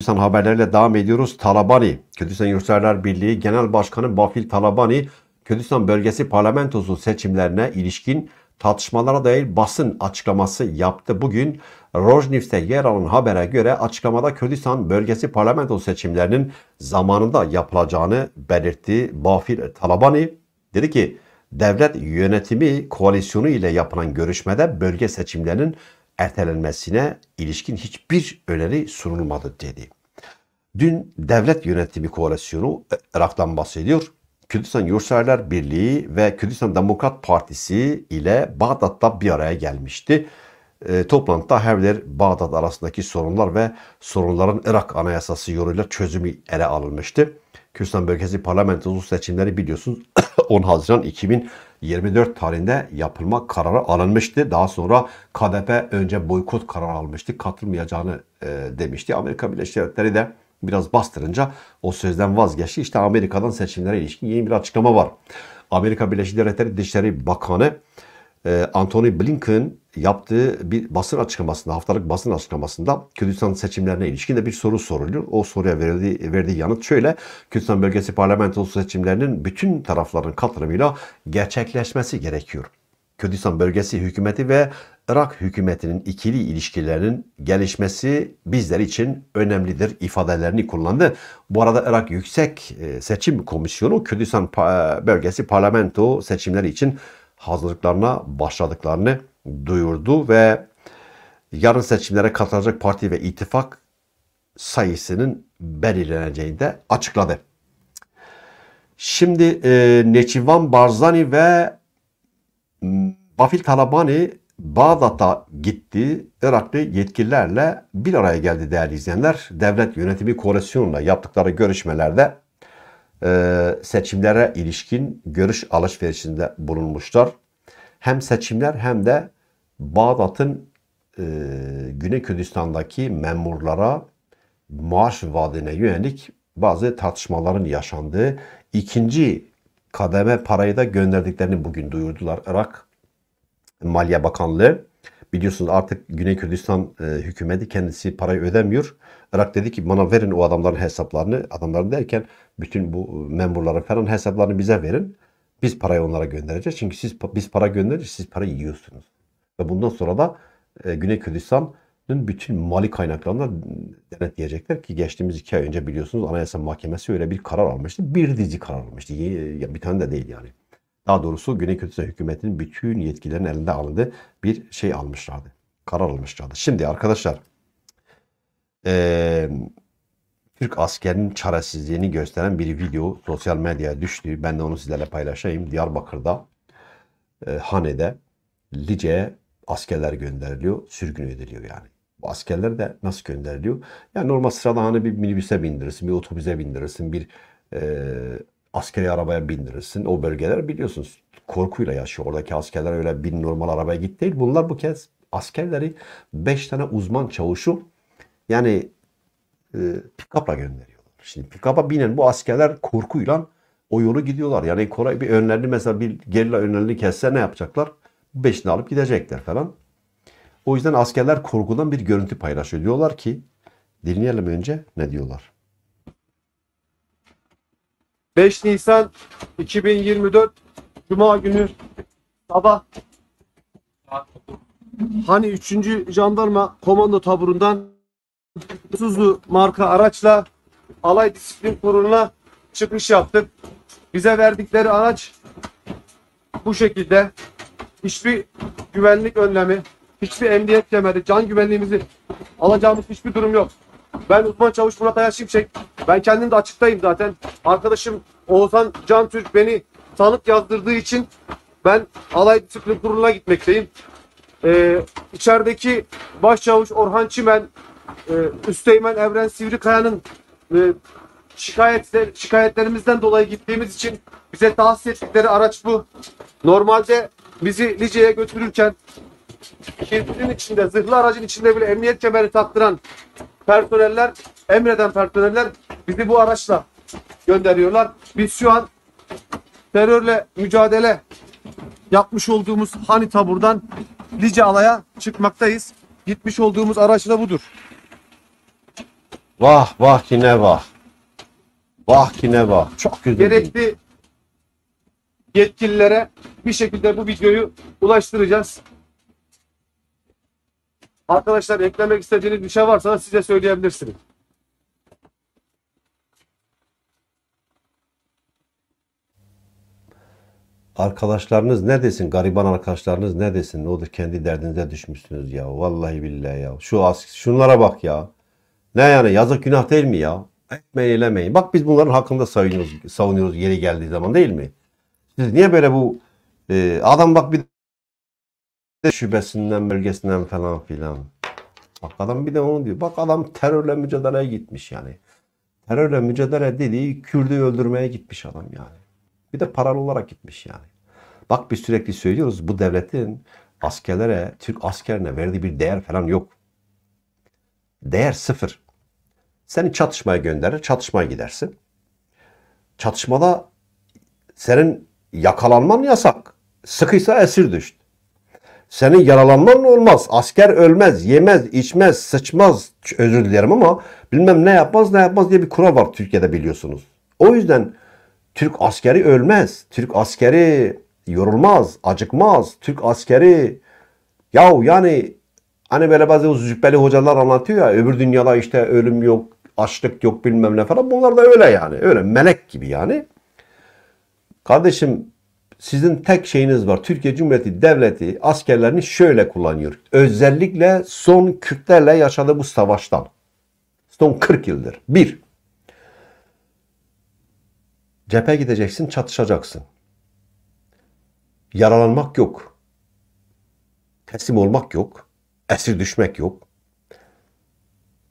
Kürdistan haberleriyle devam ediyoruz. Talabani, Kürdistan Yurtseverler Birliği Genel Başkanı Bafil Talabani, Kürdistan Bölgesi Parlamentosu seçimlerine ilişkin tartışmalara dair basın açıklaması yaptı. Bugün Rojnivs'te yer alan habere göre açıklamada Kürdistan Bölgesi Parlamento seçimlerinin zamanında yapılacağını belirtti Bafil Talabani. Dedi ki devlet yönetimi koalisyonu ile yapılan görüşmede bölge seçimlerinin ertelenmesine ilişkin hiçbir öneri sunulmadı dedi. Dün devlet yönetimi koalisyonu Irak'tan e, bahsediyor. Kürdistan Yurtseverler Birliği ve Kürdistan Demokrat Partisi ile Bağdat'ta bir araya gelmişti. E, toplantıda Hevler Bağdat arasındaki sorunlar ve sorunların Irak anayasası yoluyla çözümü ele alınmıştı. Kürdistan Bölgesi Parlamentosu seçimleri biliyorsunuz 10 Haziran 2000 24 tarihinde yapılma kararı alınmıştı. Daha sonra KDP önce boykot kararı almıştı. Katılmayacağını e, demişti. Amerika Birleşik Devletleri de biraz bastırınca o sözden vazgeçti. İşte Amerika'dan seçimlere ilişkin yeni bir açıklama var. Amerika Birleşik Devletleri Dışişleri Bakanı e, Anthony Blinken yaptığı bir basın açıklamasında, haftalık basın açıklamasında Kürdistan seçimlerine ilişkin de bir soru soruluyor. O soruya verdiği, verdiği yanıt şöyle. Kürdistan bölgesi parlamentosu seçimlerinin bütün tarafların katılımıyla gerçekleşmesi gerekiyor. Kürdistan bölgesi hükümeti ve Irak hükümetinin ikili ilişkilerinin gelişmesi bizler için önemlidir ifadelerini kullandı. Bu arada Irak Yüksek e, Seçim Komisyonu Kürdistan bölgesi parlamento seçimleri için hazırlıklarına başladıklarını duyurdu ve yarın seçimlere katılacak parti ve ittifak sayısının belirleneceğini de açıkladı. Şimdi e, Neçivan Barzani ve Bafil Talabani Bağdat'a gitti. Iraklı yetkililerle bir araya geldi değerli izleyenler. Devlet Yönetimi koalisyonuyla yaptıkları görüşmelerde e, seçimlere ilişkin görüş alışverişinde bulunmuşlar. Hem seçimler hem de Bağdat'ın e, Güney Kürdistan'daki memurlara maaş vaadine yönelik bazı tartışmaların yaşandığı ikinci kademe parayı da gönderdiklerini bugün duyurdular Irak Maliye Bakanlığı. Biliyorsunuz artık Güney Kürdistan e, hükümeti kendisi parayı ödemiyor. Irak dedi ki bana verin o adamların hesaplarını. Adamların derken bütün bu e, memurların falan hesaplarını bize verin. Biz parayı onlara göndereceğiz. Çünkü siz biz para gönderir, siz parayı yiyorsunuz. Ve bundan sonra da e, Güney Kürdistan'ın bütün mali kaynaklarını denetleyecekler ki geçtiğimiz iki ay önce biliyorsunuz Anayasa Mahkemesi öyle bir karar almıştı. Bir dizi karar almıştı. bir tane de değil yani. Daha doğrusu Güney Kürtistan hükümetinin bütün yetkilerin elinde alındığı bir şey almışlardı. Karar almışlardı. Şimdi arkadaşlar e, Türk askerinin çaresizliğini gösteren bir video sosyal medyaya düştü. Ben de onu sizlerle paylaşayım. Diyarbakır'da e, Hane'de Lice askerler gönderiliyor, sürgün ediliyor yani. Bu askerler de nasıl gönderiliyor? Yani normal sırada hani bir minibüse bindirirsin, bir otobüse bindirirsin, bir e, askeri arabaya bindirirsin. O bölgeler biliyorsunuz korkuyla yaşıyor. Oradaki askerler öyle bir normal arabaya git değil. Bunlar bu kez askerleri 5 tane uzman çavuşu yani e, pikapla gönderiyorlar. Şimdi pikapa binen bu askerler korkuyla o yolu gidiyorlar. Yani Koray bir önlerini mesela bir gerilla önlerini kesse ne yapacaklar? Bu Beşini alıp gidecekler falan. O yüzden askerler korkudan bir görüntü paylaşıyor. Diyorlar ki dinleyelim önce ne diyorlar. 5 Nisan 2024 Cuma günü sabah Hani 3. Jandarma Komando Taburu'ndan Tuzlu marka araçla Alay Disiplin Kurulu'na çıkış yaptık. Bize verdikleri araç bu şekilde hiçbir güvenlik önlemi, hiçbir emniyet kemeri, can güvenliğimizi alacağımız hiçbir durum yok. Ben uzman çavuş Murat Ayar Şimşek. Ben kendim de açıktayım zaten. Arkadaşım Oğuzhan Can Türk beni tanık yazdırdığı için ben alay disiplin kuruluna gitmekteyim. Ee, içerideki başçavuş Orhan Çimen, e, Üsteğmen Evren Sivrikaya'nın e, şikayetler, şikayetlerimizden dolayı gittiğimiz için bize tahsis ettikleri araç bu. Normalde bizi Lice'ye götürürken şirketin içinde, zırhlı aracın içinde bile emniyet kemeri taktıran personeller, emreden personeller bizi bu araçla gönderiyorlar. Biz şu an terörle mücadele yapmış olduğumuz Hani Tabur'dan Lice alaya çıkmaktayız. Gitmiş olduğumuz araç da budur. Vah vah ki ne vah. Vah ki ne vah. Çok güzel. Gerekli yetkililere bir şekilde bu videoyu ulaştıracağız. Arkadaşlar eklemek istediğiniz bir şey varsa da size söyleyebilirsiniz. Arkadaşlarınız ne desin? Gariban arkadaşlarınız ne desin? o da kendi derdinize düşmüşsünüz ya. Vallahi billahi ya. Şu as şunlara bak ya. Ne yani yazık günah değil mi ya? Etmeyin eylemeyin. Bak biz bunların hakkında savunuyoruz, savunuyoruz yeri geldiği zaman değil mi? Siz niye böyle bu ee, adam bak bir de şubesinden bölgesinden falan filan. Bak adam bir de onu diyor. Bak adam terörle mücadeleye gitmiş yani. Terörle mücadele dediği Kürt'ü öldürmeye gitmiş adam yani. Bir de paralı olarak gitmiş yani. Bak biz sürekli söylüyoruz bu devletin askerlere, Türk askerine verdiği bir değer falan yok. Değer sıfır. Seni çatışmaya gönderir, çatışmaya gidersin. Çatışmada senin yakalanman yasak sıkıysa esir düşt. Senin yaralanman olmaz. Asker ölmez, yemez, içmez, sıçmaz. Özür dilerim ama bilmem ne yapmaz ne yapmaz diye bir kural var Türkiye'de biliyorsunuz. O yüzden Türk askeri ölmez. Türk askeri yorulmaz, acıkmaz. Türk askeri yahu yani hani böyle bazı züppeli hocalar anlatıyor ya öbür dünyada işte ölüm yok, açlık yok bilmem ne falan. Bunlar da öyle yani. Öyle melek gibi yani. Kardeşim sizin tek şeyiniz var. Türkiye Cumhuriyeti Devleti askerlerini şöyle kullanıyor. Özellikle son Kürtlerle yaşadığı bu savaştan. Son 40 yıldır. Bir, cephe gideceksin, çatışacaksın. Yaralanmak yok. Teslim olmak yok. Esir düşmek yok.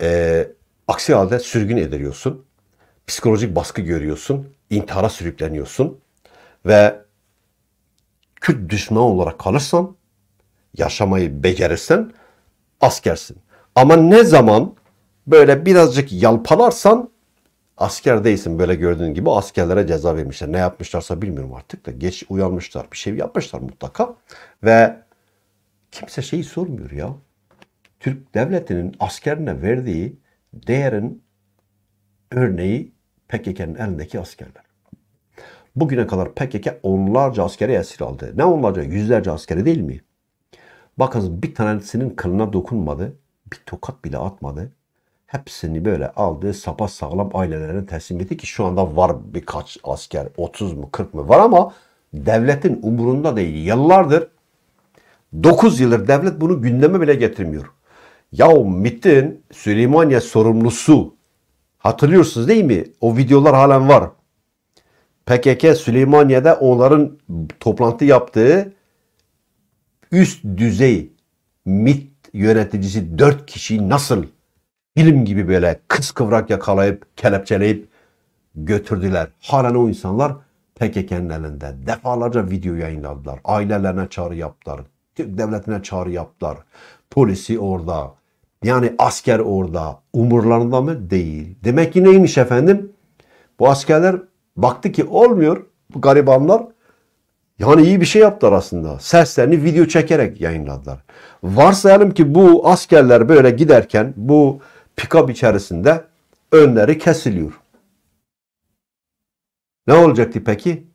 Ee, aksi halde sürgün ediliyorsun. Psikolojik baskı görüyorsun. intihara sürükleniyorsun. Ve Kürt düşmanı olarak kalırsan, yaşamayı becerirsen askersin. Ama ne zaman böyle birazcık yalpalarsan asker değilsin. Böyle gördüğün gibi askerlere ceza vermişler. Ne yapmışlarsa bilmiyorum artık da geç uyanmışlar. Bir şey yapmışlar mutlaka. Ve kimse şeyi sormuyor ya. Türk devletinin askerine verdiği değerin örneği PKK'nın elindeki askerler. Bugüne kadar PKK onlarca askeri esir aldı. Ne onlarca? Yüzlerce askeri değil mi? Bakın bir tanesinin kılına dokunmadı. Bir tokat bile atmadı. Hepsini böyle aldı. Sapa sağlam ailelerine teslim etti ki şu anda var birkaç asker. 30 mu 40 mı var ama devletin umurunda değil. Yıllardır 9 yıldır devlet bunu gündeme bile getirmiyor. Yahu MIT'in Süleymaniye sorumlusu hatırlıyorsunuz değil mi? O videolar halen var. PKK Süleymaniye'de onların toplantı yaptığı üst düzey MIT yöneticisi dört kişi nasıl film gibi böyle kıskıvrak yakalayıp kelepçeleyip götürdüler. Halen o insanlar PKK'nın elinde. Defalarca video yayınladılar. Ailelerine çağrı yaptılar. Türk devletine çağrı yaptılar. Polisi orada. Yani asker orada. Umurlarında mı? Değil. Demek ki neymiş efendim? Bu askerler Baktı ki olmuyor bu garibanlar. Yani iyi bir şey yaptılar aslında. Seslerini video çekerek yayınladılar. Varsayalım ki bu askerler böyle giderken bu pikap içerisinde önleri kesiliyor. Ne olacaktı peki?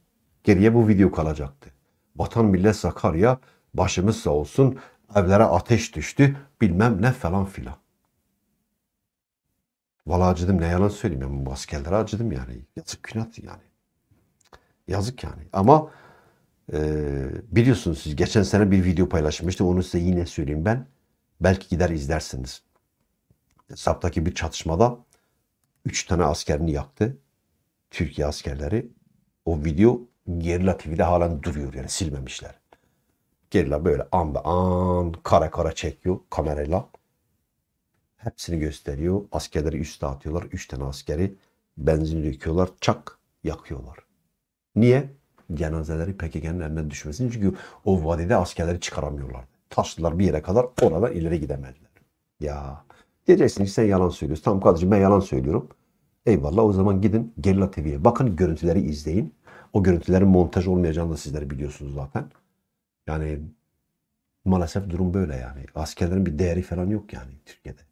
Geriye bu video kalacaktı. Vatan millet Sakarya başımız sağ olsun evlere ateş düştü bilmem ne falan filan. Valla acıdım ne yalan söyleyeyim. Yani bu askerlere acıdım yani. Yazık günah yani. Yazık yani. Ama e, biliyorsunuz siz geçen sene bir video paylaşmıştım. Onu size yine söyleyeyim ben. Belki gider izlersiniz. Saptaki bir çatışmada 3 tane askerini yaktı. Türkiye askerleri. O video Gerilla TV'de halen duruyor yani silmemişler. Gerilla böyle an be an kara kara çekiyor kamerayla hepsini gösteriyor. Askerleri üste atıyorlar. Üç tane askeri benzin döküyorlar. Çak yakıyorlar. Niye? Cenazeleri PKK'nın elinden düşmesin. Çünkü o vadede askerleri çıkaramıyorlar. Taşlılar bir yere kadar oradan ileri gidemediler. Ya diyeceksin ki sen yalan söylüyorsun. Tamam kardeşim ben yalan söylüyorum. Eyvallah o zaman gidin Gerilla TV'ye bakın görüntüleri izleyin. O görüntülerin montaj olmayacağını da sizler biliyorsunuz zaten. Yani maalesef durum böyle yani. Askerlerin bir değeri falan yok yani Türkiye'de.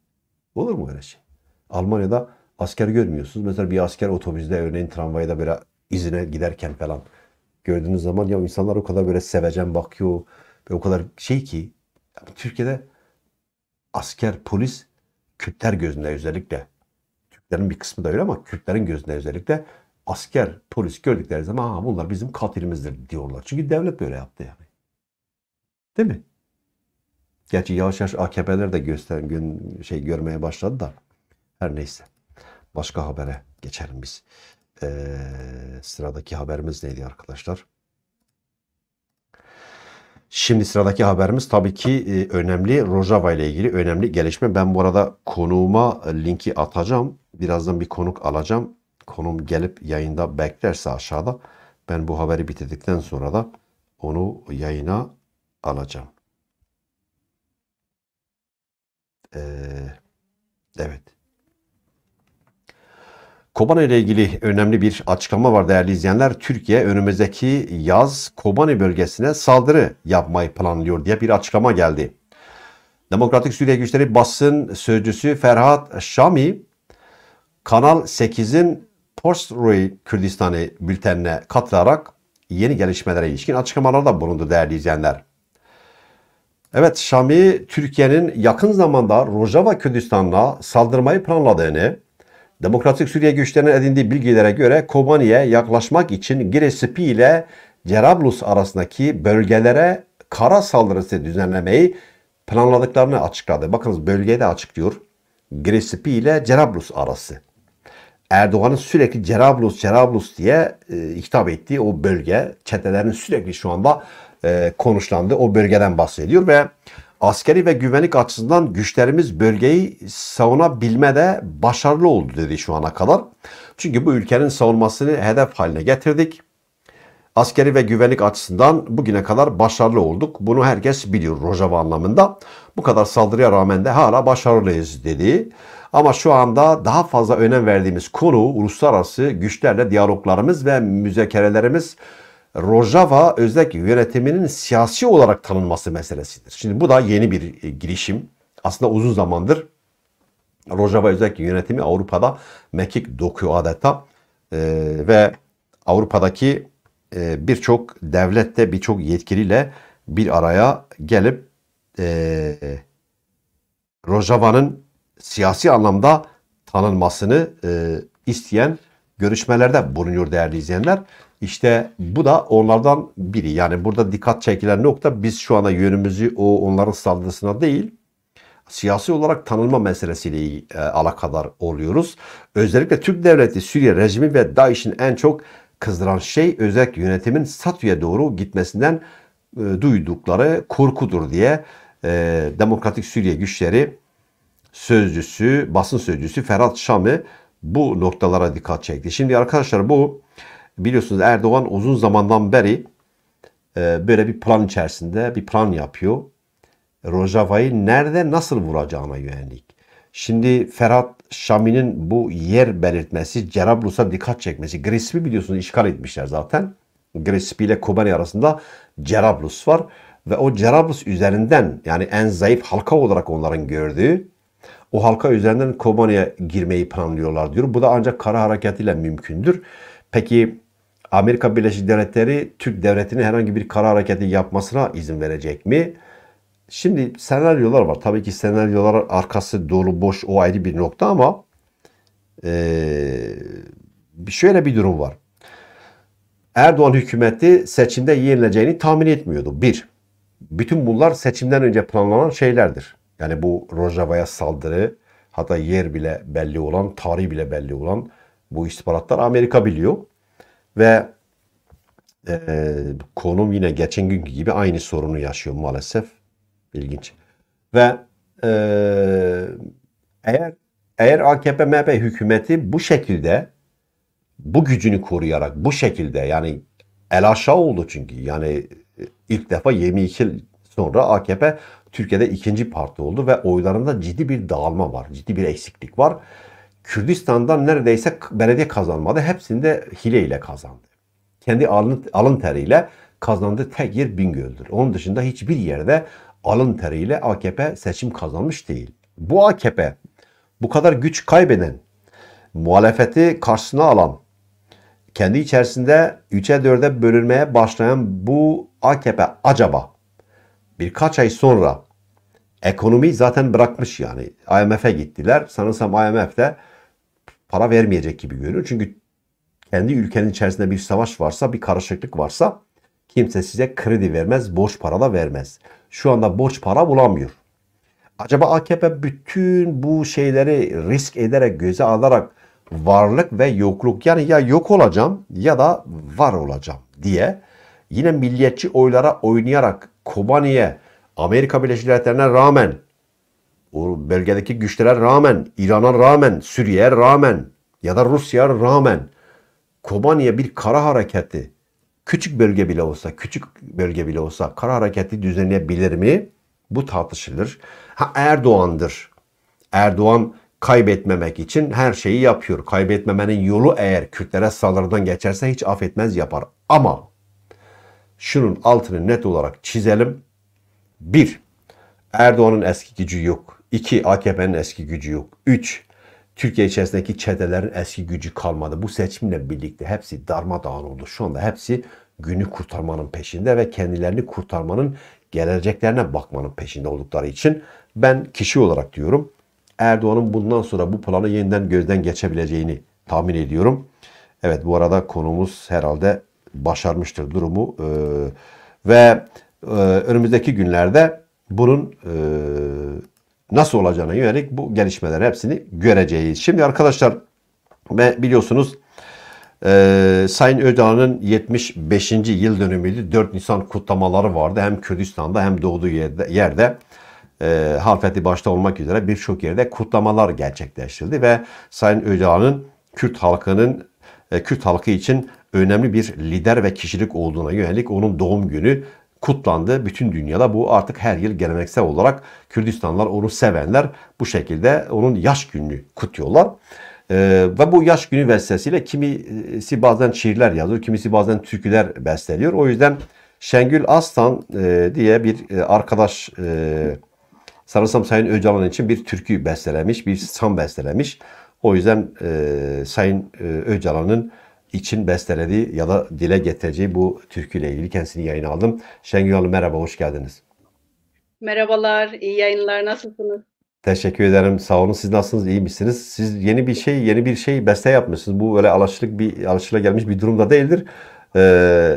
Olur mu öyle şey? Almanya'da asker görmüyorsunuz. Mesela bir asker otobüste örneğin tramvayda böyle izine giderken falan gördüğünüz zaman ya insanlar o kadar böyle sevecen bakıyor. Ve o kadar şey ki Türkiye'de asker, polis Kürtler gözünde özellikle Türklerin bir kısmı da öyle ama Kürtlerin gözünde özellikle asker, polis gördükleri zaman ha bunlar bizim katilimizdir diyorlar. Çünkü devlet böyle yaptı yani. Değil mi? Gerçi yavaş yavaş AKP'ler de göster, gün, şey görmeye başladı da. Her neyse. Başka habere geçelim biz. Ee, sıradaki haberimiz neydi arkadaşlar? Şimdi sıradaki haberimiz tabii ki e, önemli. Rojava ile ilgili önemli gelişme. Ben bu arada konuğuma linki atacağım. Birazdan bir konuk alacağım. Konum gelip yayında beklerse aşağıda ben bu haberi bitirdikten sonra da onu yayına alacağım. Ee, evet. Kobane ile ilgili önemli bir açıklama var değerli izleyenler. Türkiye önümüzdeki yaz Kobane bölgesine saldırı yapmayı planlıyor diye bir açıklama geldi. Demokratik Suriye Güçleri basın sözcüsü Ferhat Şami, Kanal 8'in Porsroy Kürdistan'ı bültenine katılarak yeni gelişmelere ilişkin açıklamalarda bulundu değerli izleyenler. Evet Şami Türkiye'nin yakın zamanda Rojava Kürdistan'la saldırmayı planladığını, Demokratik Suriye güçlerinin edindiği bilgilere göre Kobani'ye yaklaşmak için Giresupi ile Cerablus arasındaki bölgelere kara saldırısı düzenlemeyi planladıklarını açıkladı. Bakınız bölgeyi bölgede açıklıyor. Giresupi ile Cerablus arası. Erdoğan'ın sürekli Cerablus, Cerablus diye e, hitap ettiği o bölge, çetelerin sürekli şu anda e, konuşlandı. O bölgeden bahsediyor ve askeri ve güvenlik açısından güçlerimiz bölgeyi savunabilmede başarılı oldu dedi şu ana kadar. Çünkü bu ülkenin savunmasını hedef haline getirdik. Askeri ve güvenlik açısından bugüne kadar başarılı olduk. Bunu herkes biliyor Rojava anlamında. Bu kadar saldırıya rağmen de hala başarılıyız dedi. Ama şu anda daha fazla önem verdiğimiz konu uluslararası güçlerle diyaloglarımız ve müzakerelerimiz Rojava özellikle yönetiminin siyasi olarak tanınması meselesidir. Şimdi bu da yeni bir e, girişim. Aslında uzun zamandır Rojava özellikle yönetimi Avrupa'da mekik dokuyor adeta e, ve Avrupa'daki e, birçok devlette birçok yetkiliyle bir araya gelip e, Rojava'nın siyasi anlamda tanınmasını e, isteyen görüşmelerde bulunuyor değerli izleyenler. İşte bu da onlardan biri. Yani burada dikkat çekilen nokta biz şu anda yönümüzü o onların saldırısına değil siyasi olarak tanınma meselesiyle e, alakadar oluyoruz. Özellikle Türk devleti, Suriye rejimi ve DAEŞ'in en çok kızdıran şey özellikle yönetimin statüye doğru gitmesinden e, duydukları korkudur diye e, Demokratik Suriye güçleri sözcüsü, basın sözcüsü Ferhat Şam'ı bu noktalara dikkat çekti. Şimdi arkadaşlar bu biliyorsunuz Erdoğan uzun zamandan beri e, böyle bir plan içerisinde bir plan yapıyor. Rojava'yı nerede nasıl vuracağına yönelik. Şimdi Ferhat Şami'nin bu yer belirtmesi, Cerablus'a dikkat çekmesi. Grispi biliyorsunuz işgal etmişler zaten. Grispi ile Kobani arasında Cerablus var. Ve o Cerablus üzerinden yani en zayıf halka olarak onların gördüğü o halka üzerinden Kobani'ye girmeyi planlıyorlar diyor. Bu da ancak kara hareketiyle mümkündür. Peki Amerika Birleşik Devletleri Türk Devleti'nin herhangi bir kara hareketi yapmasına izin verecek mi? Şimdi senaryolar var. Tabii ki senaryolar arkası dolu boş o ayrı bir nokta ama ee, şöyle bir durum var. Erdoğan hükümeti seçimde yenileceğini tahmin etmiyordu. Bir, bütün bunlar seçimden önce planlanan şeylerdir. Yani bu Rojava'ya saldırı hatta yer bile belli olan, tarih bile belli olan bu istihbaratlar Amerika biliyor. Ve e, konum yine geçen günkü gibi aynı sorunu yaşıyor maalesef. İlginç. Ve e, eğer eğer AKP MHP hükümeti bu şekilde bu gücünü koruyarak bu şekilde yani el aşağı oldu çünkü yani e, ilk defa 22 yıl sonra AKP Türkiye'de ikinci parti oldu ve oylarında ciddi bir dağılma var. Ciddi bir eksiklik var. Kürdistan'dan neredeyse belediye kazanmadı. Hepsinde hile ile kazandı. Kendi alın, alın teriyle kazandığı tek yer Bingöl'dür. Onun dışında hiçbir yerde alın teriyle AKP seçim kazanmış değil. Bu AKP bu kadar güç kaybeden, muhalefeti karşısına alan, kendi içerisinde 3'e 4'e bölünmeye başlayan bu AKP acaba birkaç ay sonra ekonomi zaten bırakmış yani. IMF'e gittiler. Sanırsam IMF de para vermeyecek gibi görünüyor. Çünkü kendi ülkenin içerisinde bir savaş varsa, bir karışıklık varsa kimse size kredi vermez, borç para da vermez. Şu anda borç para bulamıyor. Acaba AKP bütün bu şeyleri risk ederek, göze alarak varlık ve yokluk yani ya yok olacağım ya da var olacağım diye yine milliyetçi oylara oynayarak Kobani'ye Amerika Birleşik Devletleri'ne rağmen o bölgedeki güçlere rağmen, İran'a rağmen, Suriye'ye rağmen ya da Rusya'ya rağmen Kobani'ye bir kara hareketi küçük bölge bile olsa, küçük bölge bile olsa kara hareketi düzenleyebilir mi? Bu tartışılır. Ha, Erdoğan'dır. Erdoğan kaybetmemek için her şeyi yapıyor. Kaybetmemenin yolu eğer Kürtlere saldırıdan geçerse hiç affetmez yapar. Ama şunun altını net olarak çizelim. Bir, Erdoğan'ın eski gücü yok. İki, AKP'nin eski gücü yok. Üç, Türkiye içerisindeki çetelerin eski gücü kalmadı. Bu seçimle birlikte hepsi darmadağın oldu. Şu anda hepsi günü kurtarmanın peşinde ve kendilerini kurtarmanın geleceklerine bakmanın peşinde oldukları için ben kişi olarak diyorum Erdoğan'ın bundan sonra bu planı yeniden gözden geçebileceğini tahmin ediyorum. Evet bu arada konumuz herhalde başarmıştır durumu. E, ve e, önümüzdeki günlerde bunun e, nasıl olacağına yönelik bu gelişmeler hepsini göreceğiz. Şimdi arkadaşlar ve biliyorsunuz e, Sayın Öcalan'ın 75. yıl dönümüydü. 4 Nisan kutlamaları vardı. Hem Kürdistan'da hem doğduğu yerde, yerde e, Halfeti başta olmak üzere birçok yerde kutlamalar gerçekleştirildi ve Sayın Öcalan'ın Kürt halkının e, Kürt halkı için önemli bir lider ve kişilik olduğuna yönelik onun doğum günü kutlandı. Bütün dünyada bu artık her yıl geleneksel olarak Kürdistanlar onu sevenler bu şekilde onun yaş gününü kutluyorlar. Ee, ve bu yaş günü vesilesiyle kimisi bazen şiirler yazıyor, kimisi bazen türküler besteliyor. O yüzden Şengül Aslan e, diye bir e, arkadaş e, sanırsam Sayın Öcalan için bir türkü bestelemiş, bir sam bestelemiş. O yüzden e, Sayın e, Öcalan'ın için bestelediği ya da dile getireceği bu türküyle ilgili kendisini yayına aldım. Şengül Hanım merhaba, hoş geldiniz. Merhabalar, iyi yayınlar, nasılsınız? Teşekkür ederim. Sağ olun. Siz nasılsınız? İyi misiniz? Siz yeni bir şey, yeni bir şey beste yapmışsınız. Bu öyle alışılık bir alışıla gelmiş bir durumda değildir. Ee,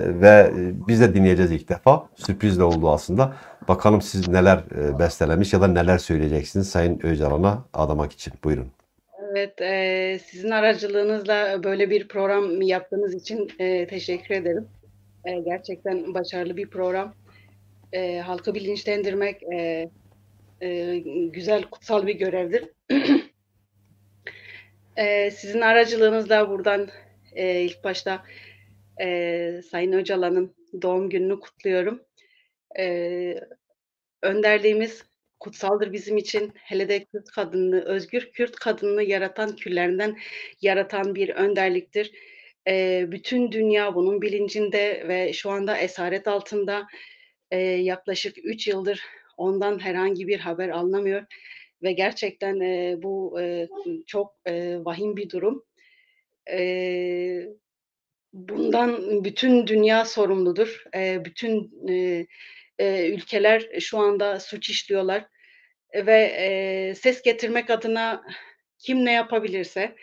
ve biz de dinleyeceğiz ilk defa. Sürpriz de oldu aslında. Bakalım siz neler e, bestelemiş ya da neler söyleyeceksiniz Sayın Öcalan'a adamak için. Buyurun. Evet, e, sizin aracılığınızla böyle bir program yaptığınız için e, teşekkür ederim. E, gerçekten başarılı bir program. E, halkı bilinçlendirmek e, e, güzel, kutsal bir görevdir. e, sizin aracılığınızla buradan e, ilk başta e, Sayın Öcalan'ın doğum gününü kutluyorum. E, önderliğimiz kutsaldır bizim için. Hele de Kürt kadını, özgür Kürt kadını yaratan küllerinden yaratan bir önderliktir. E, bütün dünya bunun bilincinde ve şu anda esaret altında. E, yaklaşık 3 yıldır ondan herhangi bir haber alınamıyor ve gerçekten e, bu e, çok e, vahim bir durum. E, bundan bütün dünya sorumludur. E, bütün e, e, ülkeler şu anda suç işliyorlar e, ve e, ses getirmek adına kim ne yapabilirse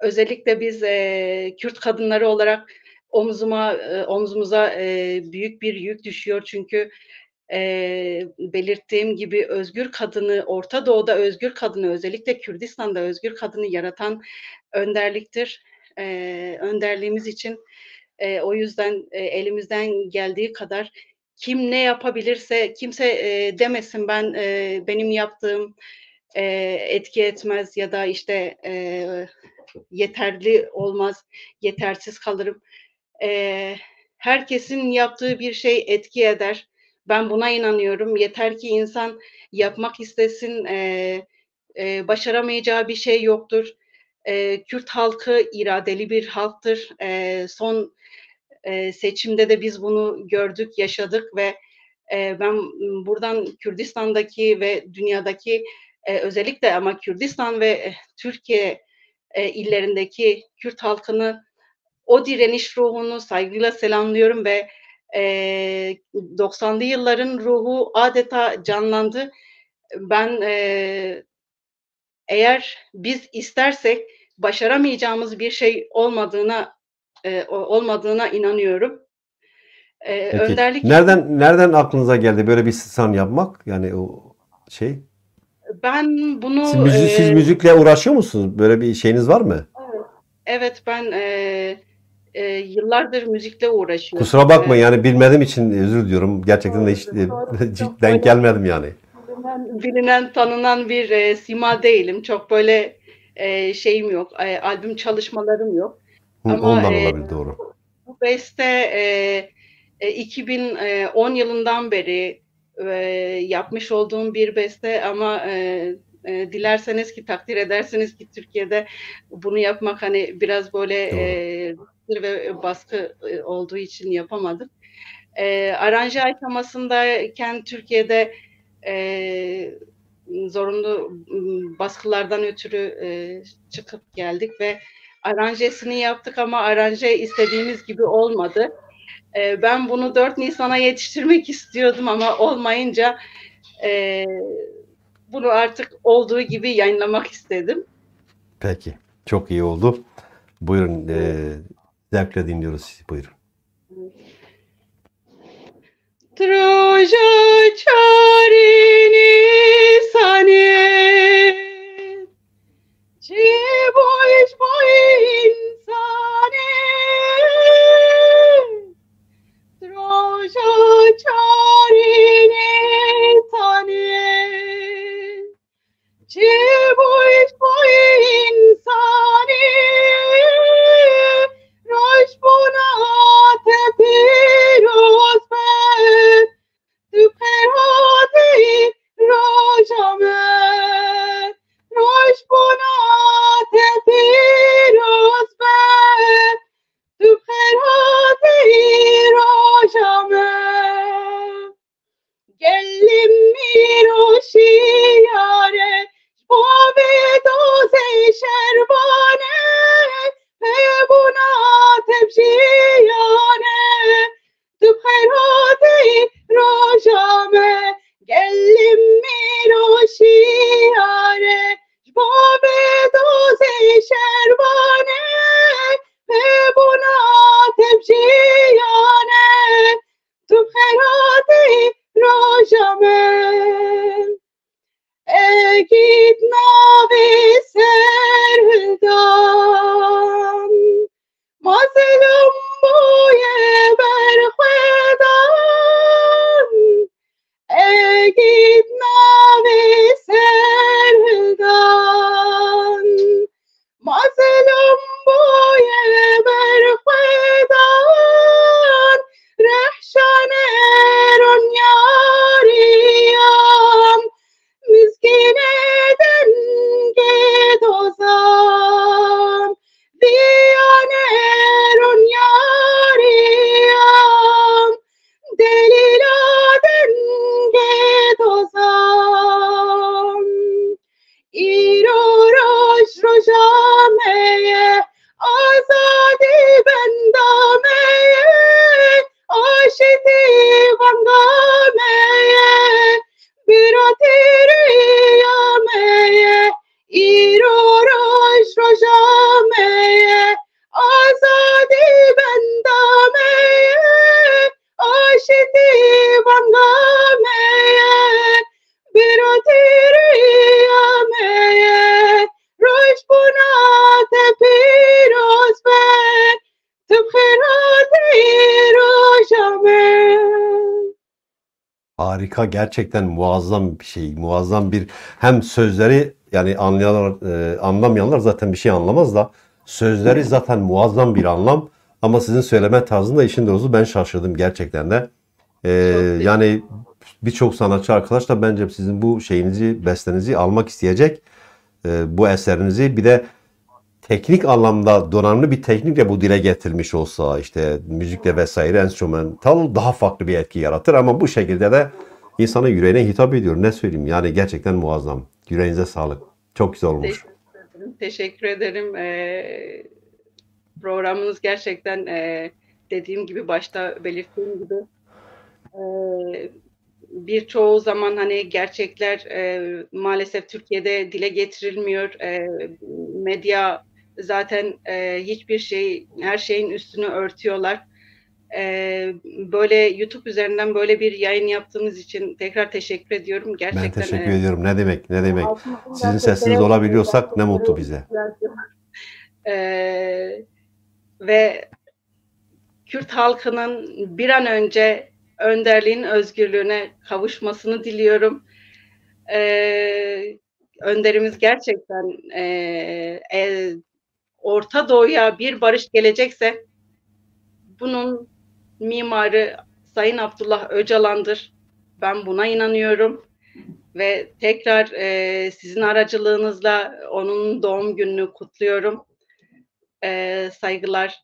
özellikle biz e, Kürt kadınları olarak omzuma e, omzumuza e, büyük bir yük düşüyor çünkü e, belirttiğim gibi özgür kadını Orta Doğu'da özgür kadını özellikle Kürdistan'da özgür kadını yaratan önderliktir e, önderliğimiz için e, o yüzden e, elimizden geldiği kadar kim ne yapabilirse kimse e, demesin ben e, benim yaptığım e, etki etmez ya da işte e, yeterli olmaz, yetersiz kalırım. E, herkesin yaptığı bir şey etki eder. Ben buna inanıyorum. Yeter ki insan yapmak istesin, e, e, başaramayacağı bir şey yoktur. E, Kürt halkı iradeli bir halktır. E, son seçimde de biz bunu gördük, yaşadık ve ben buradan Kürdistan'daki ve dünyadaki özellikle ama Kürdistan ve eh, Türkiye illerindeki Kürt halkını o direniş ruhunu saygıyla selamlıyorum ve 90'lı yılların ruhu adeta canlandı. Ben eğer biz istersek başaramayacağımız bir şey olmadığına e, olmadığına inanıyorum. E, önderlik nereden nereden aklınıza geldi böyle bir istisam yapmak? Yani o şey ben bunu siz, müzik, e, siz müzikle uğraşıyor musunuz? Böyle bir şeyiniz var mı? Evet, ben e, e, yıllardır müzikle uğraşıyorum. Kusura bakma e, yani bilmediğim için özür diliyorum. Gerçekten de hiç denk gelmedim yani. Bilinen, bilinen tanınan bir e, sima değilim. Çok böyle e, şeyim yok. E, albüm çalışmalarım yok. Hı, Ama ondan e, olabilir doğru. Bu beste e, 2010 e, e, yılından beri e, yapmış olduğum bir beste ama e, e, dilerseniz ki takdir ederseniz ki Türkiye'de bunu yapmak hani biraz böyle e, Doğru. e, ve baskı olduğu için yapamadım E, aranje aşamasındayken Türkiye'de e, zorunlu ıı, baskılardan ötürü e, çıkıp geldik ve Aranjesini yaptık ama aranje istediğimiz gibi olmadı. E, ben bunu 4 Nisan'a yetiştirmek istiyordum ama olmayınca e, bunu artık olduğu gibi yayınlamak istedim. Peki. Çok iyi oldu. Buyurun. E, zevkle dinliyoruz sizi. Buyurun. Troja çarini saniye ce voi voința Droja cearine tane Ce harika gerçekten muazzam bir şey. Muazzam bir hem sözleri yani anlayanlar, e, anlamayanlar zaten bir şey anlamaz da sözleri zaten muazzam bir anlam. Ama sizin söyleme tarzında işin doğrusu ben şaşırdım gerçekten de. E, yani birçok sanatçı arkadaş da bence sizin bu şeyinizi, bestenizi almak isteyecek. E, bu eserinizi bir de teknik anlamda donanımlı bir teknikle bu dile getirilmiş olsa işte müzikle vesaire enstrümantal daha farklı bir etki yaratır ama bu şekilde de insana yüreğine hitap ediyor. Ne söyleyeyim yani gerçekten muazzam. Yüreğinize sağlık. Çok güzel olmuş. Teşekkür ederim. Ee, programınız gerçekten e, dediğim gibi başta belirttiğim gibi e, birçoğu zaman hani gerçekler e, maalesef Türkiye'de dile getirilmiyor. E, medya zaten e, hiçbir şey her şeyin üstünü örtüyorlar böyle YouTube üzerinden böyle bir yayın yaptığınız için tekrar teşekkür ediyorum. Gerçekten Ben teşekkür e, ediyorum. Ne demek? Ne demek? Sizin sesiniz olabiliyorsak ne mutlu bize. E, ve Kürt halkının bir an önce önderliğin özgürlüğüne kavuşmasını diliyorum. E, önderimiz gerçekten e, e, Orta Doğu'ya bir barış gelecekse bunun mimarı Sayın Abdullah Öcalan'dır. Ben buna inanıyorum ve tekrar e, sizin aracılığınızla onun doğum gününü kutluyorum. E, saygılar,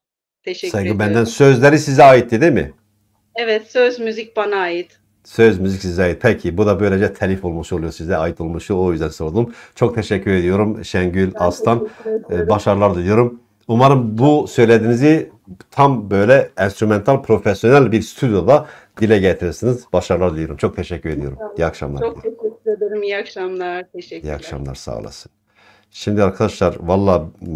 teşekkür Saygı ediyorum. benden. Sözleri size aitti değil mi? Evet, söz müzik bana ait. Söz müzik size ait. Peki bu da böylece telif olmuş oluyor size ait olmuşu. O yüzden sordum. Çok teşekkür ediyorum Şengül ben Aslan. E, başarılar diliyorum. Umarım bu söylediğinizi tam böyle enstrümental profesyonel bir stüdyoda dile getirirsiniz. Başarılar diliyorum. Çok teşekkür ediyorum. İyi akşamlar. Çok teşekkür ederim. İyi akşamlar. Teşekkürler. İyi akşamlar. Sağ olasın. Şimdi arkadaşlar valla e,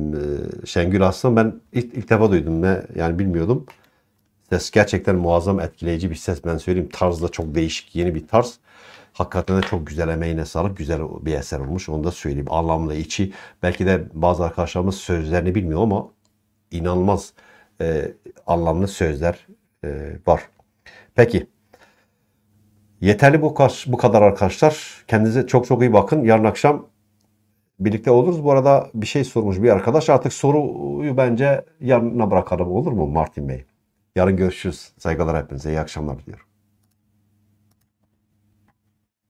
Şengül Aslan ben ilk, ilk defa duydum ne yani bilmiyordum. Ses gerçekten muazzam etkileyici bir ses ben söyleyeyim. Tarzla çok değişik yeni bir tarz hakikaten de çok güzel emeğine sağlık, güzel bir eser olmuş. Onu da söyleyeyim. Anlamlı içi. Belki de bazı arkadaşlarımız sözlerini bilmiyor ama inanılmaz e, anlamlı sözler e, var. Peki. Yeterli bu, bu kadar arkadaşlar. Kendinize çok çok iyi bakın. Yarın akşam birlikte oluruz. Bu arada bir şey sormuş bir arkadaş. Artık soruyu bence yarına bırakalım olur mu Martin Bey? Yarın görüşürüz. Saygılar hepinize. İyi akşamlar diliyorum.